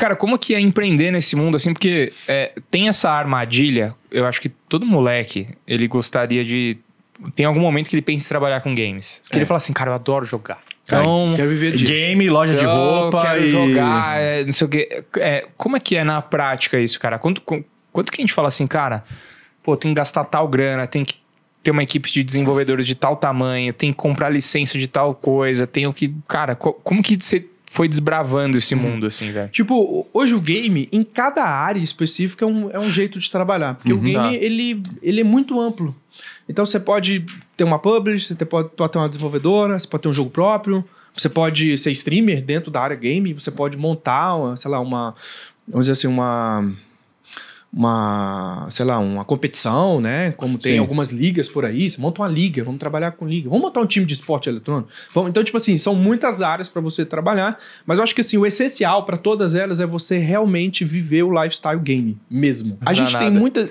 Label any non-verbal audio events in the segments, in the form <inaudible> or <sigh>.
cara, como que é empreender nesse mundo assim? Porque é, tem essa armadilha, eu acho que todo moleque, ele gostaria de. Tem algum momento que ele pensa em trabalhar com games. Que é. ele fala assim, cara, eu adoro jogar. Então, quero viver disso. game, loja de roupa. Quero e... jogar, é, não sei o quê. É, como é que é na prática isso, cara? Quanto, quanto que a gente fala assim, cara, pô, tem que gastar tal grana, tem que ter uma equipe de desenvolvedores de tal tamanho, tem que comprar licença de tal coisa, tem o que. Cara, co como que você foi desbravando esse uhum. mundo, assim, velho. Tipo, hoje o game, em cada área específica, é um, é um jeito de trabalhar. Porque uhum, o game, tá. ele, ele é muito amplo. Então você pode ter uma publisher, você pode, pode ter uma desenvolvedora, você pode ter um jogo próprio, você pode ser streamer dentro da área game, você pode montar, sei lá, uma. Vamos dizer assim, uma uma, sei lá, uma competição, né? Como tem Sim. algumas ligas por aí, você monta uma liga, vamos trabalhar com liga, vamos montar um time de esporte eletrônico. Vamos, então, tipo assim, são muitas áreas para você trabalhar, mas eu acho que assim, o essencial para todas elas é você realmente viver o lifestyle game mesmo. A Não gente nada. tem muitas <laughs>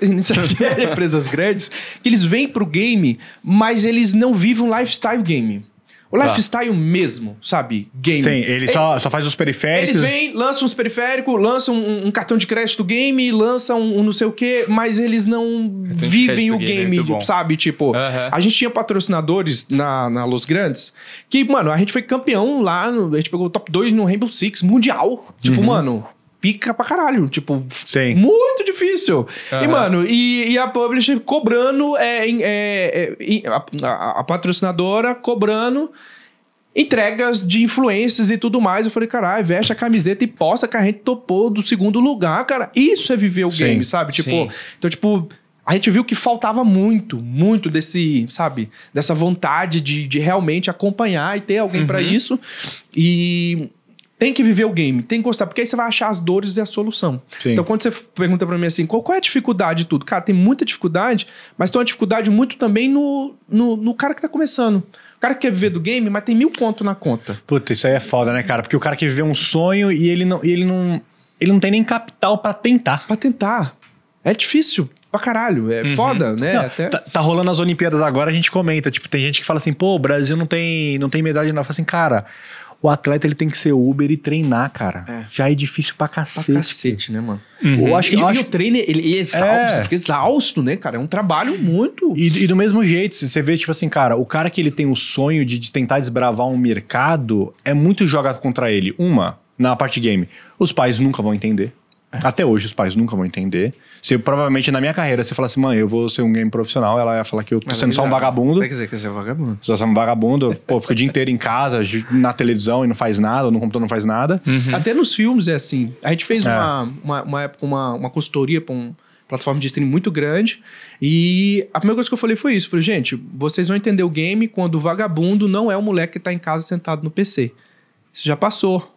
empresas grandes que eles vêm pro game, mas eles não vivem um lifestyle game. O tá. lifestyle mesmo, sabe? Game. Sim, ele, ele é, só, só faz os periféricos. Eles vêm, lançam os periféricos, lançam um, um cartão de crédito game, lançam um, um, não sei o quê, mas eles não vivem o game, é game sabe? Tipo, uh -huh. a gente tinha patrocinadores na, na Los Grandes que, mano, a gente foi campeão lá, a gente pegou o top 2 no Rainbow Six mundial. Tipo, uhum. mano, pica pra caralho. Tipo, Sim. muito difícil. Uhum. E, mano, e, e, a publisher cobrando, é, é, é a, a, patrocinadora cobrando entregas de influências e tudo mais. Eu falei, caralho, veste a camiseta e posta que a gente topou do segundo lugar, cara. Isso é viver o Sim. game, sabe? Tipo, Sim. então, tipo. A gente viu que faltava muito, muito desse, sabe, dessa vontade de, de realmente acompanhar e ter alguém uhum. para isso. E tem que viver o game, tem que gostar, porque aí você vai achar as dores e a solução. Sim. Então, quando você pergunta para mim assim, qual, qual, é a dificuldade de tudo? Cara, tem muita dificuldade, mas tem uma dificuldade muito também no, no, no cara que tá começando. O cara que quer viver do game, mas tem mil conto na conta. Puta, isso aí é foda, né, cara? Porque o cara que viveu um sonho e ele não, e ele não, ele não tem nem capital para tentar. Pra tentar. É difícil pra caralho. É uhum. foda, né? Não, Até... tá, tá, rolando as Olimpíadas agora, a gente comenta. Tipo, tem gente que fala assim, pô, o Brasil não tem, não tem medalha. Não. Fala assim, cara, o atleta ele tem que ser Uber e treinar, cara. É. Já é difícil pra cacete. Pra cacete, né, mano? Uhum. Eu acho, e, eu acho... e o treino, ele, é exausto, é. fica exausto, né, cara? É um trabalho muito. E, e, do mesmo jeito, você vê, tipo assim, cara, o cara que ele tem o sonho de, de tentar desbravar um mercado é muito jogado contra ele. Uma, na parte game, os pais nunca vão entender. Até hoje os pais nunca vão entender. Se eu, provavelmente na minha carreira você falasse, assim, mãe, eu vou ser um game profissional, ela ia falar que eu tô sendo só um vagabundo. Quer dizer que você é um vagabundo. Só sou um vagabundo, pô, fica o dia inteiro em casa, na televisão e não faz nada, no computador não faz nada. Uhum. Até nos filmes é assim. A gente fez é. uma, uma, uma, época, uma, uma consultoria pra um plataforma de streaming muito grande. E a primeira coisa que eu falei foi isso. Eu falei, gente, vocês vão entender o game quando o vagabundo não é o moleque que tá em casa sentado no PC. Isso já passou.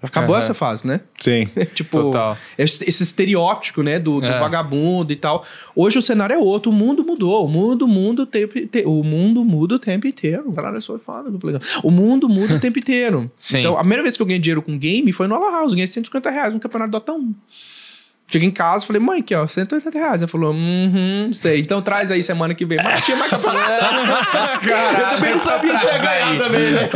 Acabou uhum. essa fase, né? Sim. <laughs> tipo, total. Esse, estereótipo, né? Do, do é. vagabundo e tal. Hoje o cenário é outro, o mundo mudou. O mundo, o tempo, o mundo muda o tempo inteiro. Galera, só fala do O mundo muda o tempo inteiro. <laughs> Sim. Então, a primeira vez que eu ganhei dinheiro com game foi no Aloha House. Eu ganhei 150 reais no campeonato Dota 1. Cheguei em casa, falei, mãe, aqui, ó, 180 reais. Ela falou, uhum, sei. Então traz aí semana que vem. Mas tinha mais campeonato. Caralho, eu também não sabia se ia ganhar também, né?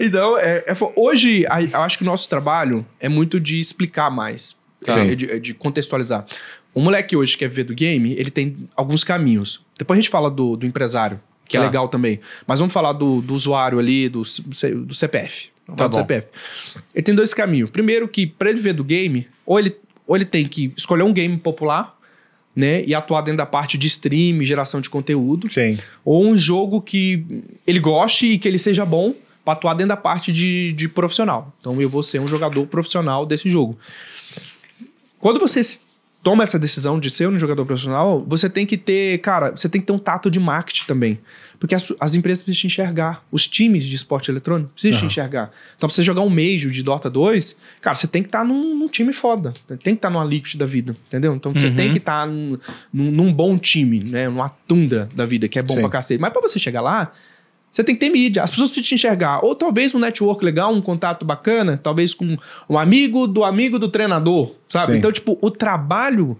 então, é, é, hoje, eu acho que o nosso trabalho é muito de explicar mais. Tá? É de, é de, contextualizar. O moleque hoje que quer é viver do game, ele tem alguns caminhos. Depois a gente fala do, do empresário, que é tá. é legal também. Mas vamos falar do, do usuário ali, do, do CPF tá, tá bom CPF. Ele tem dois caminhos. Primeiro, que para ele viver do game, ou ele, ou ele tem que escolher um game popular, né? E atuar dentro da parte de stream, geração de conteúdo. Sim. Ou um jogo que ele goste e que ele seja bom para atuar dentro da parte de, de profissional. Então eu vou ser um jogador profissional desse jogo. Quando você toma essa decisão de ser um jogador profissional, você tem que ter, cara, você tem que ter um tato de marketing também. Porque as, as empresas precisam te enxergar, os times de esporte eletrônico precisam uhum. te enxergar. Então, pra você jogar um Major de Dota 2, cara, você tem que estar tá num, num, time foda. Tem que estar tá numa Liquid da vida, entendeu? Então, você uhum. tem que estar tá num, num, bom time, né? Numa tunda da vida, que é bom Sim. pra cacete. Mas pra você chegar lá, você tem que ter mídia, as pessoas precisam te enxergar. Ou talvez um network legal, um contato bacana, talvez com um amigo do amigo do treinador, sabe? Sim. Então, tipo, o trabalho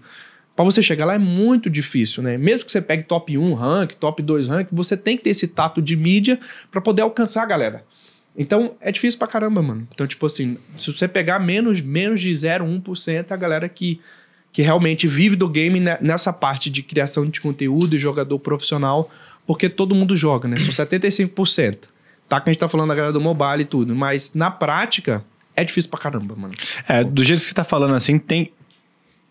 para você chegar lá é muito difícil, né? Mesmo que você pegue top 1 rank, top 2 rank, você tem que ter esse tato de mídia para poder alcançar a galera. Então, é difícil pra caramba, mano. Então, tipo assim, se você pegar menos, menos de 0,1% a galera que, que realmente vive do game nessa parte de criação de conteúdo e jogador profissional, porque todo mundo joga, né? São 75%. Tá que a gente tá falando da galera do mobile e tudo, mas na prática é difícil pra caramba, mano. É, do jeito que você tá falando assim, tem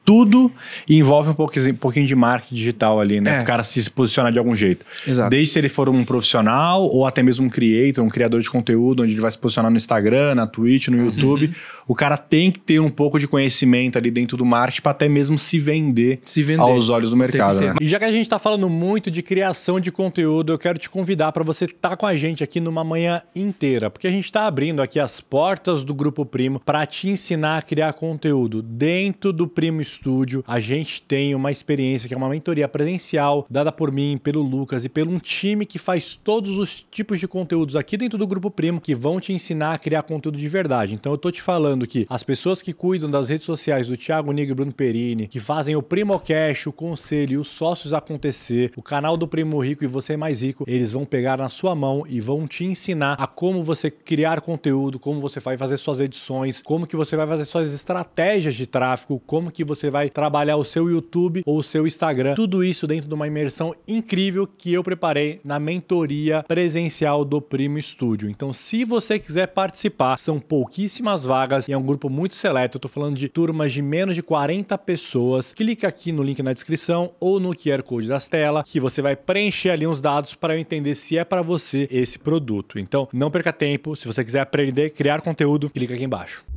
tudo envolve um pouquinho, um pouquinho de marketing digital ali, né? É. O cara se posicionar de algum jeito. Exato. Desde se ele for um profissional ou até mesmo um creator, um criador de conteúdo, onde ele vai se posicionar no Instagram, na Twitch, no YouTube. Uhum. O cara tem que ter um pouco de conhecimento ali dentro do marketing para até mesmo se vender, se vender, aos olhos do mercado. Né? E já que a gente está falando muito de criação de conteúdo, eu quero te convidar para você estar tá com a gente aqui numa manhã inteira, porque a gente está abrindo aqui as portas do Grupo Primo para te ensinar a criar conteúdo dentro do Primo estúdio, a gente tem uma experiência que é uma mentoria presencial, dada por mim, pelo Lucas e pelo um time que faz todos os tipos de conteúdos aqui dentro do Grupo Primo que vão te ensinar a criar conteúdo de verdade. Então eu tô te falando que as pessoas que cuidam das redes sociais do Thiago Negro e Bruno Perini, que fazem o Primo Cash, o conselho e os sócios acontecer, o canal do Primo Rico e você mais rico, eles vão pegar na sua mão e vão te ensinar a como você criar conteúdo, como você vai fazer suas edições, como que você vai fazer suas estratégias de tráfego, como que você você vai trabalhar o seu YouTube ou o seu Instagram. Tudo isso dentro de uma imersão incrível que eu preparei na mentoria presencial do Primo Estúdio. Então, se você quiser participar, são pouquíssimas vagas e é um grupo muito seleto. Eu tô falando de turmas de menos de 40 pessoas. Clica aqui no link na descrição ou no QR Code das telas que você vai preencher ali uns dados para eu entender se é para você esse produto. Então, não perca tempo. Se você quiser aprender, criar conteúdo, clica aqui embaixo.